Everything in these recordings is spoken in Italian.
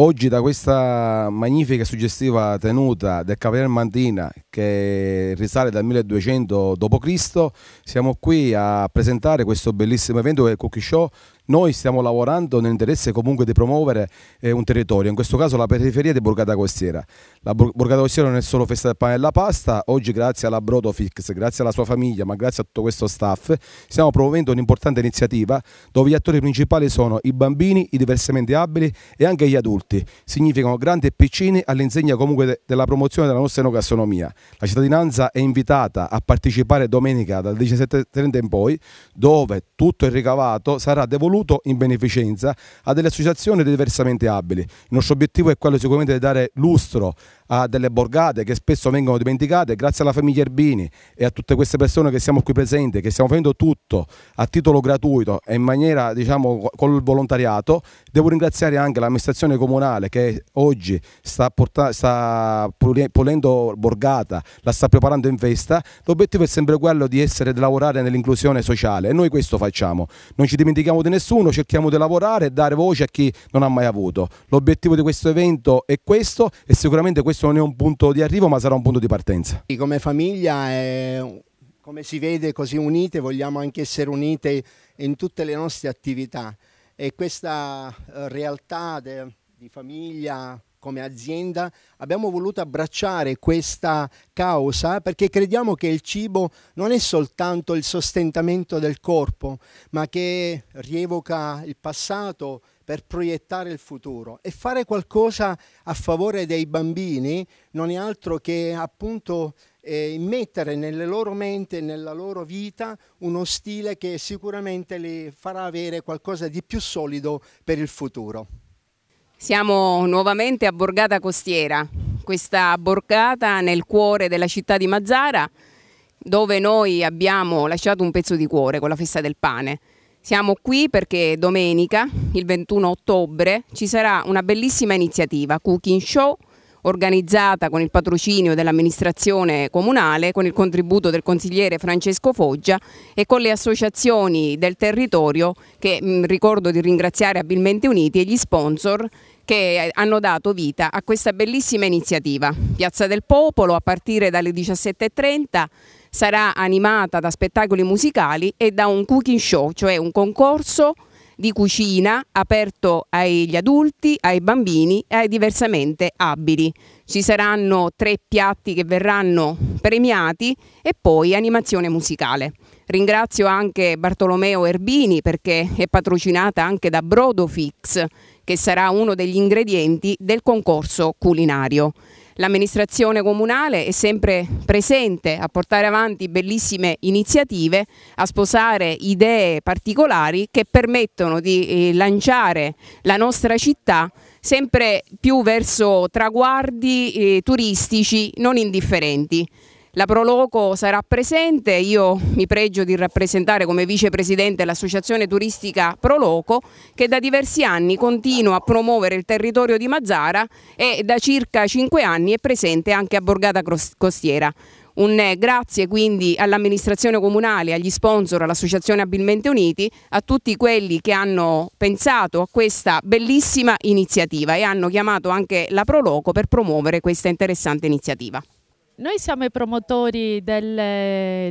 Oggi da questa magnifica e suggestiva tenuta del Cavaliere Mantina che risale dal 1200 d.C. siamo qui a presentare questo bellissimo evento che è il Cookie Show noi stiamo lavorando nell'interesse comunque di promuovere eh, un territorio, in questo caso la periferia di Borgata Costiera. La Bor Borgata Costiera non è solo festa del pane e della pasta, oggi grazie alla Brodofix, grazie alla sua famiglia, ma grazie a tutto questo staff, stiamo promuovendo un'importante iniziativa dove gli attori principali sono i bambini, i diversamente abili e anche gli adulti. Significano grandi e piccini all'insegna comunque de della promozione della nostra enogastronomia. La cittadinanza è invitata a partecipare domenica dal 17.30 in poi, dove tutto il ricavato sarà devoluto devoluto in beneficenza a delle associazioni diversamente abili. Il nostro obiettivo è quello sicuramente di dare lustro a delle borgate che spesso vengono dimenticate, grazie alla famiglia Erbini e a tutte queste persone che siamo qui presenti, che stiamo facendo tutto a titolo gratuito e in maniera diciamo col volontariato, devo ringraziare anche l'amministrazione comunale che oggi sta, sta pulendo borgata, la sta preparando in festa. L'obiettivo è sempre quello di essere di lavorare nell'inclusione sociale e noi questo facciamo. Non ci dimentichiamo di nessuno, cerchiamo di lavorare e dare voce a chi non ha mai avuto. L'obiettivo di questo evento è questo e sicuramente questo questo non è un punto di arrivo ma sarà un punto di partenza. Come famiglia, eh, come si vede così unite, vogliamo anche essere unite in tutte le nostre attività e questa eh, realtà de, di famiglia come azienda abbiamo voluto abbracciare questa causa perché crediamo che il cibo non è soltanto il sostentamento del corpo, ma che rievoca il passato per proiettare il futuro e fare qualcosa a favore dei bambini non è altro che appunto eh, mettere nelle loro menti e nella loro vita, uno stile che sicuramente li farà avere qualcosa di più solido per il futuro. Siamo nuovamente a Borgata Costiera, questa borgata nel cuore della città di Mazzara, dove noi abbiamo lasciato un pezzo di cuore con la festa del pane. Siamo qui perché domenica, il 21 ottobre, ci sarà una bellissima iniziativa, Cooking Show, organizzata con il patrocinio dell'amministrazione comunale, con il contributo del consigliere Francesco Foggia e con le associazioni del territorio che mh, mm, ricordo di ringraziare abilmente uniti e gli sponsor che eh, hanno dato vita a questa bellissima iniziativa. Piazza del Popolo a partire dalle 17.30 sarà animata da spettacoli musicali e da un cooking show, cioè un concorso di cucina aperto agli adulti, ai bambini e ai diversamente abili. Ci saranno tre piatti che verranno premiati e poi animazione musicale. Ringrazio anche Bartolomeo Erbini perché è patrocinata anche da Brodofix che sarà uno degli ingredienti del concorso culinario l'amministrazione comunale è sempre presente a portare avanti bellissime iniziative, a sposare idee particolari che permettono di eh, lanciare la nostra città sempre più verso traguardi eh, turistici non indifferenti. La Proloco sarà presente, io mi pregio di rappresentare come vicepresidente l'associazione turistica Proloco che da diversi anni continua a promuovere il territorio di Mazzara e da circa 5 anni è presente anche a Borgata Costiera. Un eh, grazie quindi all'amministrazione comunale, agli sponsor, all'Associazione Abilmente Uniti, a tutti quelli che hanno pensato a questa bellissima iniziativa e hanno chiamato anche la Proloco per promuovere questa interessante iniziativa. Noi siamo del,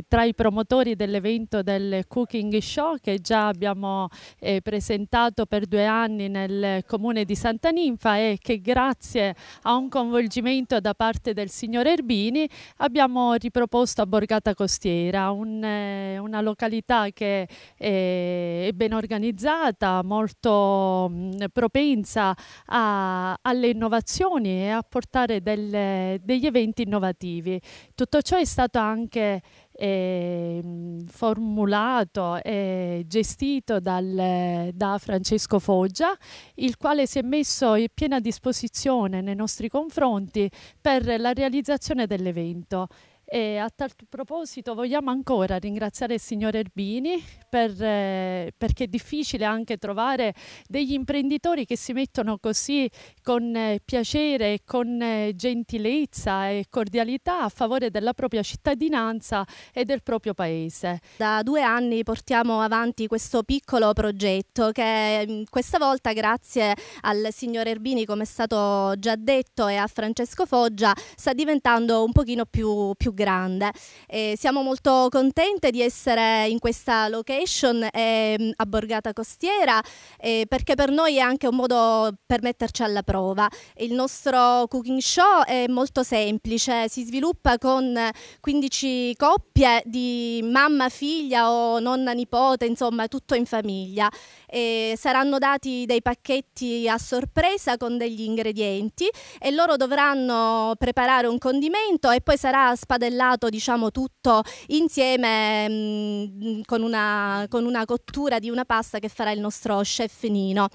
tra i promotori dell'evento del Cooking Show che già abbiamo eh, presentato per due anni nel comune di Santa Ninfa e che grazie a un coinvolgimento da parte del signor Erbini abbiamo riproposto a Borgata Costiera, un, eh, una località che eh, è ben organizzata, molto mh, propensa a, alle innovazioni e a portare del, degli eventi innovativi motivi. Tutto ciò è stato anche eh, formulato e gestito dal, da Francesco Foggia, il quale si è messo in piena disposizione nei nostri confronti per la realizzazione dell'evento. E a tal proposito vogliamo ancora ringraziare il signor Erbini per, eh, perché è difficile anche trovare degli imprenditori che si mettono così con eh, piacere, con eh, gentilezza e cordialità a favore della propria cittadinanza e del proprio paese. Da due anni portiamo avanti questo piccolo progetto che mm, questa volta grazie al signor Erbini come è stato già detto e a Francesco Foggia sta diventando un pochino più, più grande. Eh, siamo molto contente di essere in questa location eh, a Borgata Costiera eh, perché per noi è anche un modo per metterci alla prova. Il nostro cooking show è molto semplice, si sviluppa con 15 coppie di mamma, figlia o nonna, nipote, insomma tutto in famiglia eh, saranno dati dei pacchetti a sorpresa con degli ingredienti e loro dovranno preparare un condimento e poi sarà spadellato diciamo tutto insieme mh, mm, con, una, con, una, cottura di una pasta che farà il nostro chef Nino.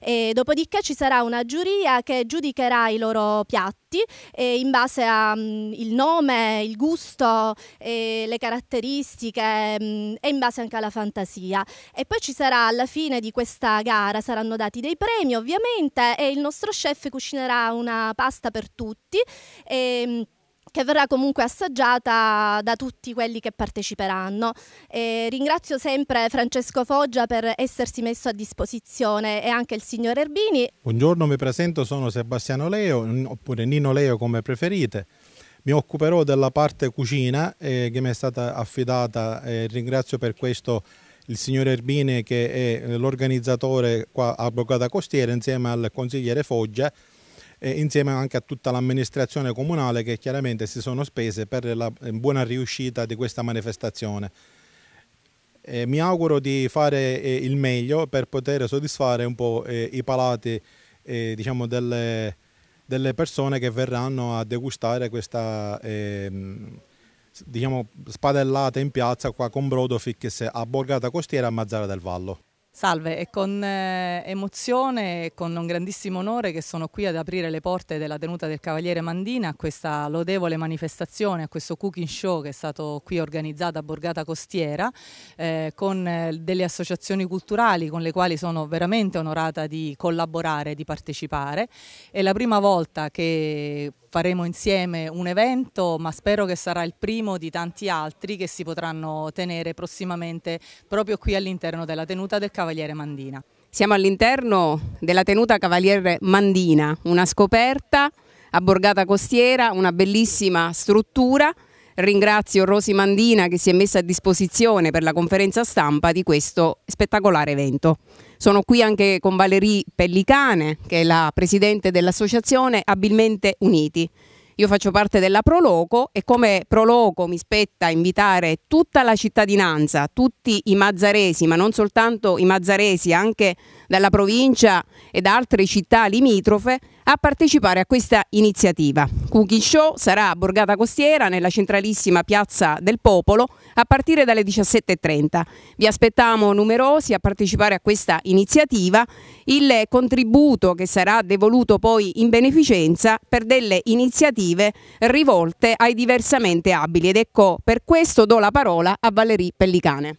E dopodiché ci sarà una giuria che giudicherà i loro piatti tutti eh, in base al mm, nome, il gusto, eh, le caratteristiche mm, e in base anche alla fantasia. E poi ci sarà alla fine di questa gara, saranno dati dei premi ovviamente e il nostro chef cucinerà una pasta per tutti. E, mm, che verrà comunque assaggiata da tutti quelli che parteciperanno. E ringrazio sempre Francesco Foggia per essersi messo a disposizione e anche il signor Erbini. Buongiorno, mi presento, sono Sebastiano Leo, oppure Nino Leo come preferite. Mi occuperò della parte cucina eh, che mi è stata affidata e eh, ringrazio per questo il signor Erbini che è eh, l'organizzatore qua a Bocata Costiera insieme al consigliere Foggia eh, insieme anche a tutta l'amministrazione comunale che chiaramente si sono spese per la eh, buona riuscita di questa manifestazione. Eh, mi auguro di fare eh, il meglio per poter soddisfare un po' eh, i palati eh, diciamo delle, delle, persone che verranno a degustare questa ehm, diciamo, spadellata in piazza qua con Fix a Borgata Costiera a Mazzara del Vallo. Salve, è con eh, emozione e con un grandissimo onore che sono qui ad aprire le porte della tenuta del Cavaliere Mandina a questa lodevole manifestazione, a questo cooking show che è stato qui organizzato a Borgata Costiera eh, con eh, delle associazioni culturali con le quali sono veramente onorata di collaborare, di partecipare. È la prima volta che faremo insieme un evento, ma spero che sarà il primo di tanti altri che si potranno tenere prossimamente proprio qui all'interno della tenuta del Cavaliere Mandina. Siamo all'interno della tenuta Cavaliere Mandina, una scoperta a Borgata Costiera, una bellissima struttura Ringrazio Rosi Mandina che si è messa a disposizione per la conferenza stampa di questo spettacolare evento. Sono qui anche con Valerie Pellicane, che è la presidente dell'associazione Abilmente Uniti. Io faccio parte della Proloco e come Proloco mi spetta invitare tutta la cittadinanza, tutti i mazzaresi, ma non soltanto i mazzaresi, anche dalla provincia e da altre città limitrofe, a partecipare a questa iniziativa. Cooking Show sarà a Borgata Costiera nella centralissima Piazza del Popolo a partire dalle 17.30. Vi aspettiamo numerosi a partecipare a questa iniziativa. Il contributo che sarà devoluto poi in beneficenza per delle iniziative rivolte ai diversamente abili ed ecco per questo do la parola a Valerie Pellicane.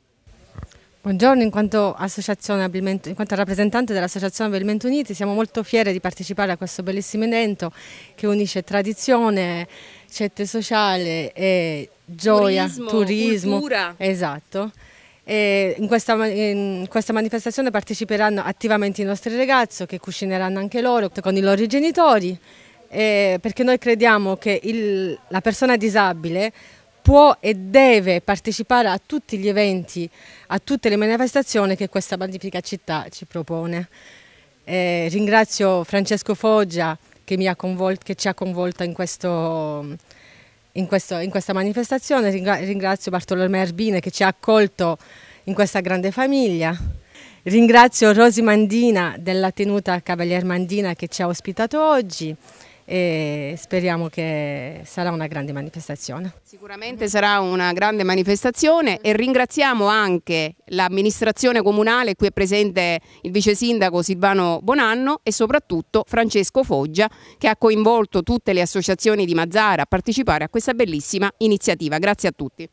Buongiorno, in quanto, in quanto, rappresentante dell'Associazione Avvelimento Uniti siamo molto fieri di partecipare a questo bellissimo evento che unisce tradizione, cette sociale e gioia, turismo. turismo cultura. Esatto. In questa, in, questa, manifestazione parteciperanno attivamente i nostri ragazzi che cucineranno anche loro con i loro genitori perché noi crediamo che il, la persona disabile può e deve partecipare a tutti gli eventi, a tutte le manifestazioni che questa magnifica città ci propone. Eh, ringrazio Francesco Foggia che, che, ci ha convolto in, in, in, questa manifestazione, ringrazio Bartolomeo Erbine che ci ha accolto in questa grande famiglia, ringrazio Rosi Mandina della tenuta Cavalier Mandina che ci ha ospitato oggi, e speriamo che sarà una grande manifestazione. Sicuramente sarà una grande manifestazione e ringraziamo anche l'amministrazione comunale, qui è presente il vice sindaco Silvano Bonanno e soprattutto Francesco Foggia che ha coinvolto tutte le associazioni di Mazzara a partecipare a questa bellissima iniziativa. Grazie a tutti.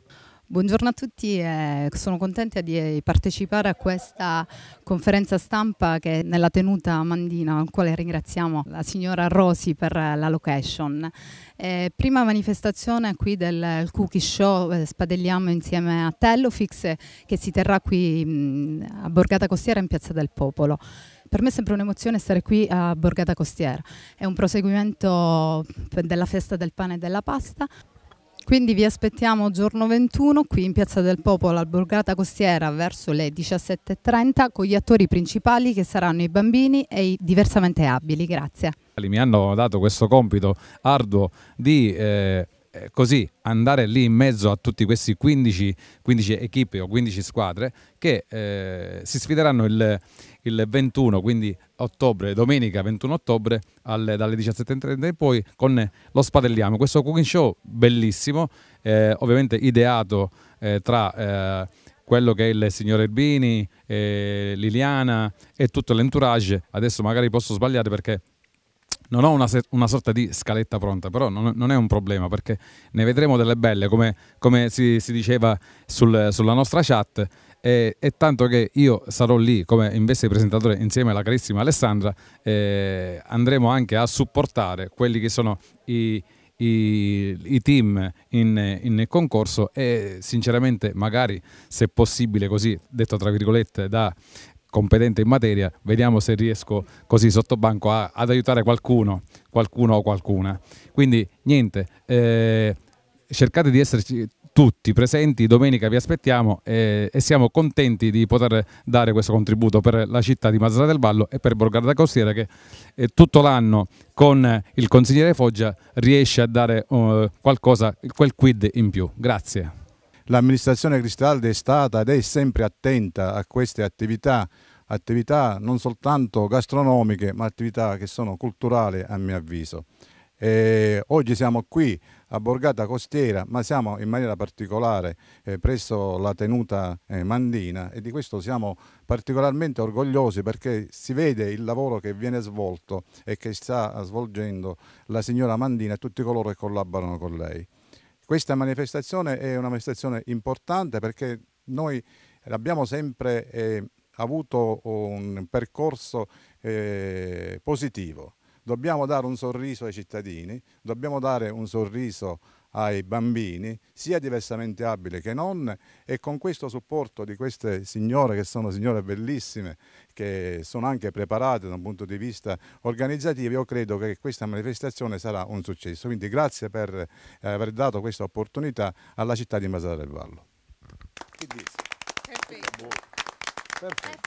Buongiorno a tutti, eh, sono contenta di eh, partecipare a questa conferenza stampa che è nella tenuta Mandina, al quale ringraziamo la signora Rosi per la location. Eh, prima manifestazione qui del Cookie Show eh, Spadelliamo insieme a Tellofix che si terrà qui a Borgata Costiera in Piazza del Popolo. Per me è sempre un'emozione stare qui a Borgata Costiera, è un proseguimento eh, della festa del pane e della pasta. Quindi vi aspettiamo giorno 21 qui in Piazza del Popolo al Borgata Costiera verso le 17.30 con gli attori principali che saranno i bambini e i diversamente abili. Grazie. Mi hanno dato questo compito arduo di... Eh eh, così andare lì in mezzo a tutti questi 15, 15 equipe o 15 squadre che eh, si sfideranno il, il 21, quindi ottobre, domenica 21 ottobre alle, dalle 17.30 in poi con lo Spadelliamo. Questo cooking show bellissimo, eh, ovviamente ideato eh, tra eh, quello che è il signor Erbini, eh, Liliana e tutto l'entourage. Adesso magari posso sbagliare perché non ho una, una, sorta di scaletta pronta, però non, non, è un problema perché ne vedremo delle belle, come, come si, si, diceva sul, sulla nostra chat. E, e, tanto che io sarò lì come in veste di presentatore insieme alla carissima Alessandra, eh, andremo anche a supportare quelli che sono i, i, i, team in, in concorso e sinceramente magari se possibile così detto tra virgolette da competente in materia, vediamo se riesco così sottobanco ad aiutare qualcuno, qualcuno o qualcuna. Quindi niente, eh, cercate di esserci tutti presenti, domenica vi aspettiamo eh, e siamo contenti di poter dare questo contributo per la città di Mazzara del Vallo e per Borgarda Costiera che eh, tutto l'anno con il consigliere Foggia riesce a dare eh, qualcosa, quel quid in più. Grazie. L'amministrazione Cristaldi è stata ed è sempre attenta a queste attività, attività non soltanto gastronomiche, ma attività che sono culturali a mio avviso. E oggi siamo qui a Borgata Costiera, ma siamo in maniera particolare eh, presso la tenuta eh, Mandina e di questo siamo particolarmente orgogliosi perché si vede il lavoro che viene svolto e che sta svolgendo la signora Mandina e tutti coloro che collaborano con lei. Questa manifestazione è una manifestazione importante perché noi abbiamo sempre eh, avuto un percorso eh, positivo. Dobbiamo dare un sorriso ai cittadini, dobbiamo dare un sorriso ai bambini, sia diversamente abili che non, e con questo supporto di queste signore, che sono signore bellissime, che sono anche preparate da un punto di vista organizzativo, io credo che questa manifestazione sarà un successo. Quindi grazie per eh, aver dato questa opportunità alla città di Masara del Vallo. Perfetto. Perfetto.